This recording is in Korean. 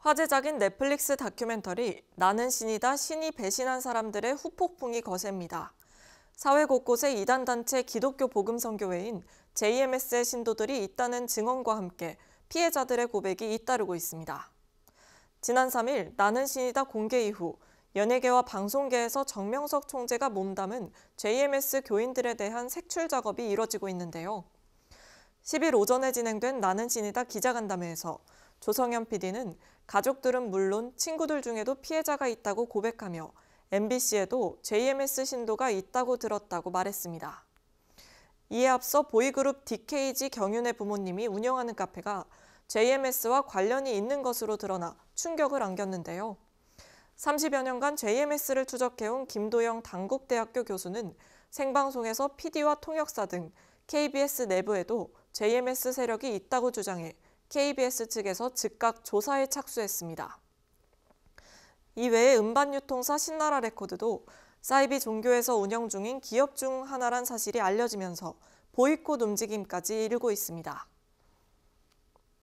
화제작인 넷플릭스 다큐멘터리 나는 신이다 신이 배신한 사람들의 후폭풍이 거셉니다. 사회 곳곳에 이단단체 기독교 복음선교회인 JMS의 신도들이 있다는 증언과 함께 피해자들의 고백이 잇따르고 있습니다. 지난 3일 나는 신이다 공개 이후 연예계와 방송계에서 정명석 총재가 몸담은 JMS 교인들에 대한 색출 작업이 이뤄지고 있는데요. 10일 오전에 진행된 나는 신이다 기자간담회에서 조성현 PD는 가족들은 물론 친구들 중에도 피해자가 있다고 고백하며 MBC에도 JMS 신도가 있다고 들었다고 말했습니다. 이에 앞서 보이그룹 DKG 경윤의 부모님이 운영하는 카페가 JMS와 관련이 있는 것으로 드러나 충격을 안겼는데요. 30여 년간 JMS를 추적해온 김도영 당국대학교 교수는 생방송에서 PD와 통역사 등 KBS 내부에도 JMS 세력이 있다고 주장해 KBS 측에서 즉각 조사에 착수했습니다. 이외에 음반 유통사 신나라 레코드도 사이비 종교에서 운영 중인 기업 중 하나란 사실이 알려지면서 보이콧 움직임까지 일고 있습니다.